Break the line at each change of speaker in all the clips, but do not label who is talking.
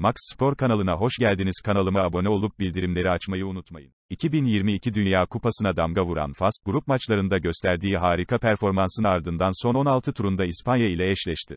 Max Spor kanalına hoş geldiniz. Kanalıma abone olup bildirimleri açmayı unutmayın. 2022 Dünya Kupası'na damga vuran Fas, grup maçlarında gösterdiği harika performansın ardından son 16 turunda İspanya ile eşleşti.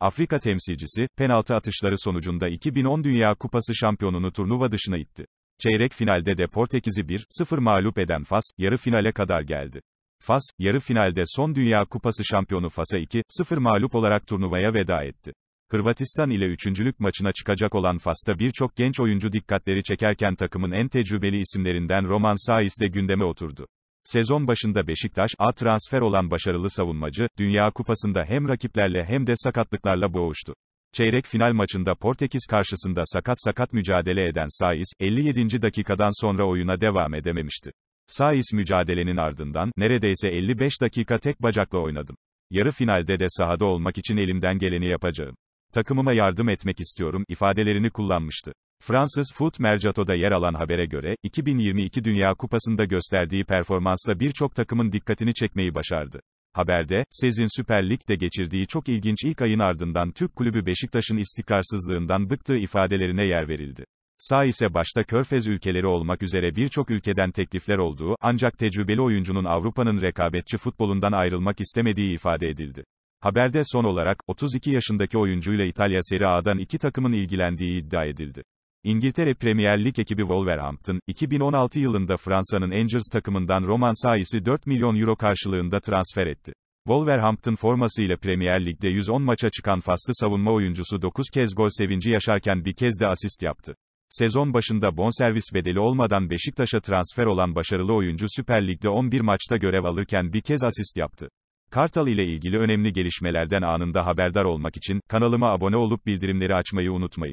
Afrika temsilcisi, penaltı atışları sonucunda 2010 Dünya Kupası şampiyonunu turnuva dışına itti. Çeyrek finalde de Portekiz'i 1-0 mağlup eden Fas, yarı finale kadar geldi. Fas, yarı finalde son Dünya Kupası şampiyonu Fas'a 2-0 mağlup olarak turnuvaya veda etti. Hırvatistan ile üçüncülük maçına çıkacak olan Fas'ta birçok genç oyuncu dikkatleri çekerken takımın en tecrübeli isimlerinden Roman Saiz de gündeme oturdu. Sezon başında Beşiktaş, A transfer olan başarılı savunmacı, Dünya Kupası'nda hem rakiplerle hem de sakatlıklarla boğuştu. Çeyrek final maçında Portekiz karşısında sakat sakat mücadele eden Saiz, 57. dakikadan sonra oyuna devam edememişti. Saiz mücadelenin ardından, neredeyse 55 dakika tek bacakla oynadım. Yarı finalde de sahada olmak için elimden geleni yapacağım takımıma yardım etmek istiyorum ifadelerini kullanmıştı. Fransız Foot Mercato'da yer alan habere göre, 2022 Dünya Kupası'nda gösterdiği performansla birçok takımın dikkatini çekmeyi başardı. Haberde, Sezin Süper Lig'de geçirdiği çok ilginç ilk ayın ardından Türk kulübü Beşiktaş'ın istikrarsızlığından bıktığı ifadelerine yer verildi. Sağ ise başta Körfez ülkeleri olmak üzere birçok ülkeden teklifler olduğu, ancak tecrübeli oyuncunun Avrupa'nın rekabetçi futbolundan ayrılmak istemediği ifade edildi. Haberde son olarak, 32 yaşındaki oyuncuyla İtalya Serie A'dan iki takımın ilgilendiği iddia edildi. İngiltere Premier Lig ekibi Wolverhampton, 2016 yılında Fransa'nın Angers takımından Roman Sais'i 4 milyon euro karşılığında transfer etti. Wolverhampton formasıyla Premier Lig'de 110 maça çıkan faslı savunma oyuncusu 9 kez gol sevinci yaşarken bir kez de asist yaptı. Sezon başında bonservis bedeli olmadan Beşiktaş'a transfer olan başarılı oyuncu Süper Lig'de 11 maçta görev alırken bir kez asist yaptı. Kartal ile ilgili önemli gelişmelerden anında haberdar olmak için kanalıma abone olup bildirimleri açmayı unutmayın.